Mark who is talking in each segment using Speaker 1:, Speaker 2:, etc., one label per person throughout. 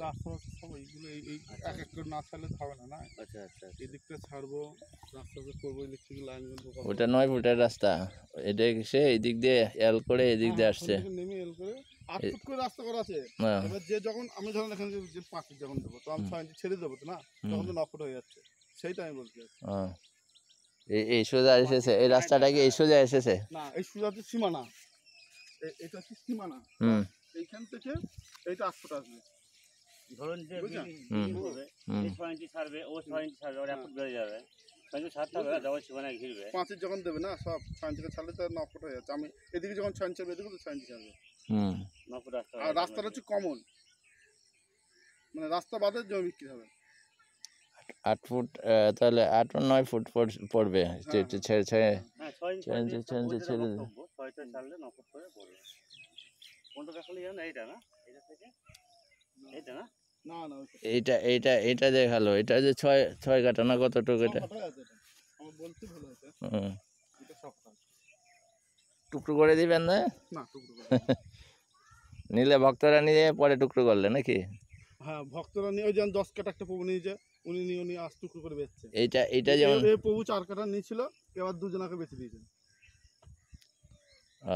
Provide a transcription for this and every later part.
Speaker 1: ছাড়বো রাস্তাতে করবো লাইন ওটা নয়
Speaker 2: ওটার রাস্তা এটা সে এদিক দিয়ে এল করে এদিক দিয়ে হ্যাঁ, আসছে
Speaker 1: নেমে করে আট করে যে যখন আমি ধরেন এখানে যখন দেবো তো আমি ছয় ইঞ্চি ছেড়ে দেবো তো না তখন তো ন হয়ে যাচ্ছে সেইটা আমি বলছি
Speaker 2: এই এই সোজা এসেছে এই রাস্তাটা কি এই সোজা এসেছে
Speaker 1: না এই সোজা তো সীমানা এটা হচ্ছে সীমানা হুম এইখান থেকে এইটা আট আসবে ধরুন যে ফরেন্টি সার্ভে ও ফরেন্টি সার্ভে ওরা ফুট বেড়ে যাবে কিন্তু মানে সাতটা বেলা ডবল সীমানায় ঘিরবে পাঁচের যখন দেবে না সব ছয় ইঞ্চি ছাড়লে তো ন ফুট হয়ে যাচ্ছে আমি এদিকে যখন ছয় ইঞ্চি এদিকে তো ছয় ইঞ্চি ছাড়বে ন ফুট রাস্তা আর রাস্তাটা হচ্ছে কমন মানে রাস্তা বাদে জমি বিক্রি হবে
Speaker 2: আট ফুট তাহলে আট নয় ফুট পড়বে হ্যাঁ। ছেড়ে ছেড়ে হ্যাঁ, ছেড়ে
Speaker 1: কোনটা দেখালে জানো এইটা না এইটা থেকে এইটা না
Speaker 2: এইটা এইটা এটা দেখালো এটা যে ছয় ছয় কাটা না কতটুকু এটা টুকরো করে
Speaker 1: দিবেন না
Speaker 2: নিলে ভক্তরা নিয়ে পরে টুকরো করলে নাকি
Speaker 1: হ্যাঁ ভক্তরা নিয়ে ওই যেমন দশ কাটা একটা প্রভু নিয়ে উনি নিয়ে উনি আজ টুকরো করে বেচছে এইটা এইটা যেমন এই প্রভু চার কাটা নিয়েছিল এবার দুজনাকে বেঁচে দিয়েছেন
Speaker 2: ও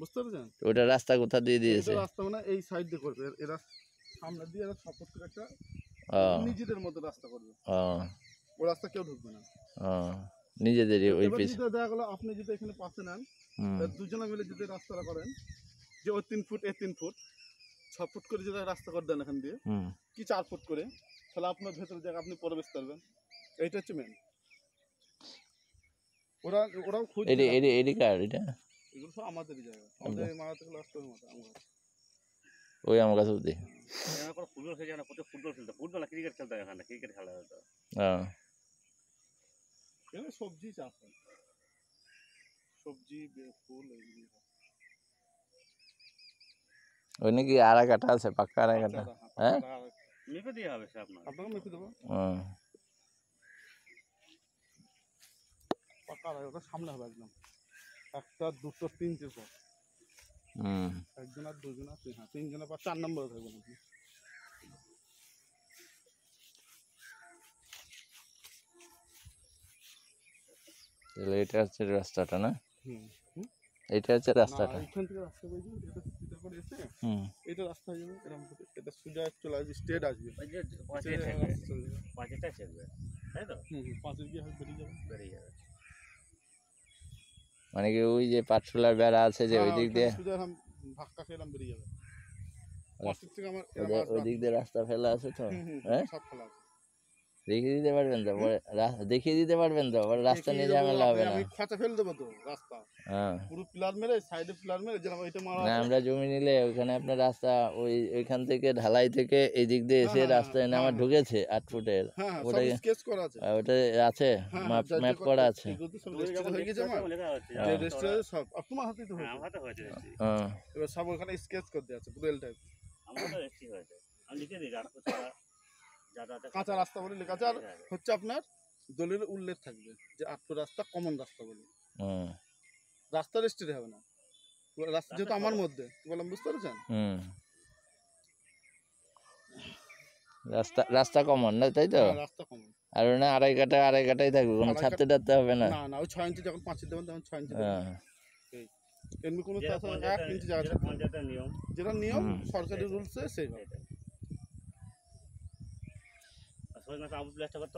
Speaker 2: বুঝতে পারছেন ওটা রাস্তা কোথা দিয়ে দিয়েছে
Speaker 1: রাস্তা মানে এই সাইড দিয়ে করবে এরা সামনে দিয়ে একটা শপথ করে একটা নিজেদের মতো রাস্তা করবে ও রাস্তা কেউ ঢুকবে না
Speaker 2: নিজেদেরই ওই পিস
Speaker 1: দেখা গেলো আপনি যদি এখানে পাশে নেন দুজনে মিলে যদি রাস্তাটা করেন যে ও তিন ফুট এ তিন ফুট ছ ফুট করে যদি রাস্তা করে দেন এখান দিয়ে কি চার ফুট করে তাহলে আপনার ভেতরে জায়গা আপনি প্রবেশ করবেন এইটা হচ্ছে মেন ওরা ওরাও খুঁজে এটা এটা
Speaker 2: এটা এটা
Speaker 1: এগুলো সব আমাদেরই জায়গা আমাদের মাথা গেলে লস্ট হয়ে
Speaker 2: ওই আমার কাছে দেখি
Speaker 1: ওই নাকি কাটা
Speaker 2: আছে পাক্কা হ্যাঁ?
Speaker 1: দিয়ে আপনাকে সামনে হবে একদম একটা দুটো তিনটে পর হ্যাঁ, এটা
Speaker 2: হচ্ছে রাস্তাটা না এটা হচ্ছে রাস্তাটা
Speaker 1: এখান থেকে রাস্তা করে এসে হুম রাস্তা যাবে এটা সোজা চলে আসবে স্ট্রেট আসবে পাঁচে থাকবে তাই তো হুম বেরিয়ে যাবে বেরিয়ে যাবে
Speaker 2: মানে কি ওই যে পাটশোলার বেড়া আছে যে হ্যাঁ, ওই দিক দিয়ে ওই দিক দিয়ে রাস্তা ফেলা আছে তো হ্যাঁ দেখিয়ে দিতে পারবেন তো দেখিয়ে দিতে পারবেন তো রাস্তা নিয়ে ঝামেলা হবে না
Speaker 1: খেতে ফেল দেবো তো রাস্তা হ্যাঁ পুরো মেরে সাইডে মেরে যেন ওইটা মারা না
Speaker 2: আমরা জমি নিলে ওখানে আপনার রাস্তা ওই ওইখান থেকে ঢালাই থেকে এই দিক দিয়ে এসে রাস্তা এনে আমার ঢুকেছে আট ফুটের হ্যাঁ, হ্যাঁ, ওটা স্কেচ করা আছে ওটা আছে ম্যাপ ম্যাপ করা আছে হ্যাঁ।
Speaker 1: সব হাতে তো আমার হাতে হয়েছে হ্যাঁ এবার সব ওখানে স্কেচ আছে পুরো আমি লিখে দিই কাঁচা রাস্তা বলে লেখা আছে আর হ্যাঁ, হ্যাঁ। হচ্ছে আপনার দলিল উল্লেখ থাকবে যে আটপুর রাস্তা কমন রাস্তা বলে রাস্তা রেস্ট্রি হবে না রাস্তা যেহেতু আমার মধ্যে বললাম বুঝতে পারছেন
Speaker 2: তাই তো হ্যাঁ, রাস্তা আর আড়াই কাটাই থাকবে ছাড়তে হবে না
Speaker 1: না ছয় ইঞ্চি ছয় ইঞ্চি এমনি কোনো যেটা নিয়ম সরকারি রুলসে না কতটুক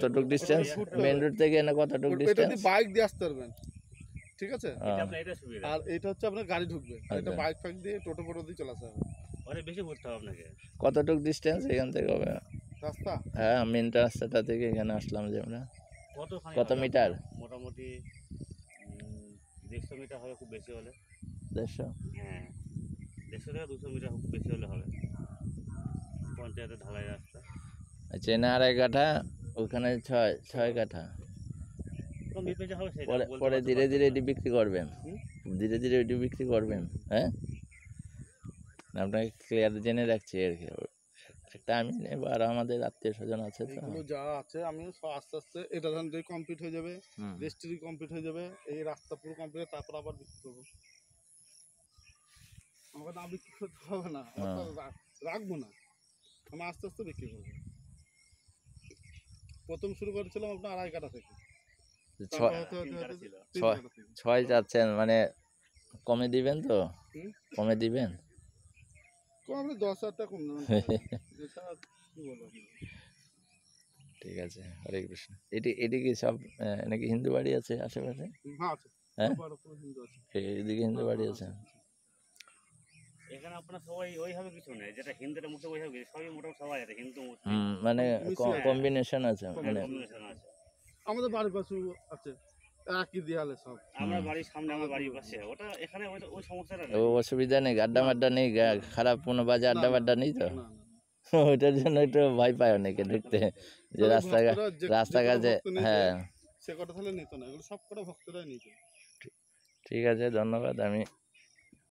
Speaker 2: রোড থেকে কতটুক
Speaker 1: বাইক দিয়ে আসতে পারবেন ঠিক আছে আর এটা হচ্ছে আপনার গাড়ি ঢুকবে এটা বাইক আচ্ছা। ফাইক দিয়ে টোটো ফোটো দিয়ে চলে আসা হবে অনেক বেশি ঘুরতে হবে আপনাকে
Speaker 2: কতটুক ডিস্টেন্স এখান থেকে হবে রাস্তা হ্যাঁ মেন রাস্তাটা থেকে এখানে আসলাম যে আমরা কত কত মিটার
Speaker 1: মোটামুটি দেড়শো মিটার হবে খুব বেশি হলে দেড়শো হ্যাঁ দেড়শো থেকে দুশো মিটার খুব বেশি হলে হবে পঞ্চায়েতের ঢালাই রাস্তা
Speaker 2: চেনা আচ্ছা, আড়াই কাঠা ওখানে ছয় ছয় কাঠা পরে ধীরে ধীরে এটি বিক্রি করবেন ধীরে ধীরে এটি বিক্রি করবেন হ্যাঁ মানে আপনাকে ক্লিয়ার জেনে রাখছি আর কি একটা আমি নেব আর আমাদের আত্মীয় স্বজন আছে তো এগুলো
Speaker 1: যা আছে আমি আস্তে আস্তে এটা ধান যদি কমপ্লিট হয়ে যাবে রেজিস্ট্রি কমপ্লিট হয়ে যাবে এই রাস্তা পুরো কমপ্লিট তারপর আবার বিক্রি করবো আমাকে দাম বিক্রি করতে হবে না রাখবো না আমি আস্তে আস্তে বিক্রি করবো প্রথম শুরু করেছিলাম আপনার আড়াই কাটা থেকে
Speaker 2: ছয় যাচ্ছেন মানে কমে দিবেন তো কমে দিবেন ঠিক আছে হরে কৃষ্ণ এটি এটি কি সব নাকি হিন্দু বাড়ি আছে আশেপাশে হ্যাঁ, হ্যাঁ? এদিকে হিন্দু বাড়ি
Speaker 1: এখানে আপনার সবাই ওইভাবে কিছু নেই যেটা সবাই সবাই হিন্দু মানে কম্বিনেশন আছে মানে কম্বিনেশন আছে আমাদের বারো বছর আছে অসুবিধা
Speaker 2: নেই আড্ডা নেই খারাপ কোনো বাজে আড্ডা নেই তো ওইটার জন্য ভয় পায় অনেকে ঢুকতে যে রাস্তাঘাট রাস্তাঘাটে হ্যাঁ ঠিক আছে ধন্যবাদ আমি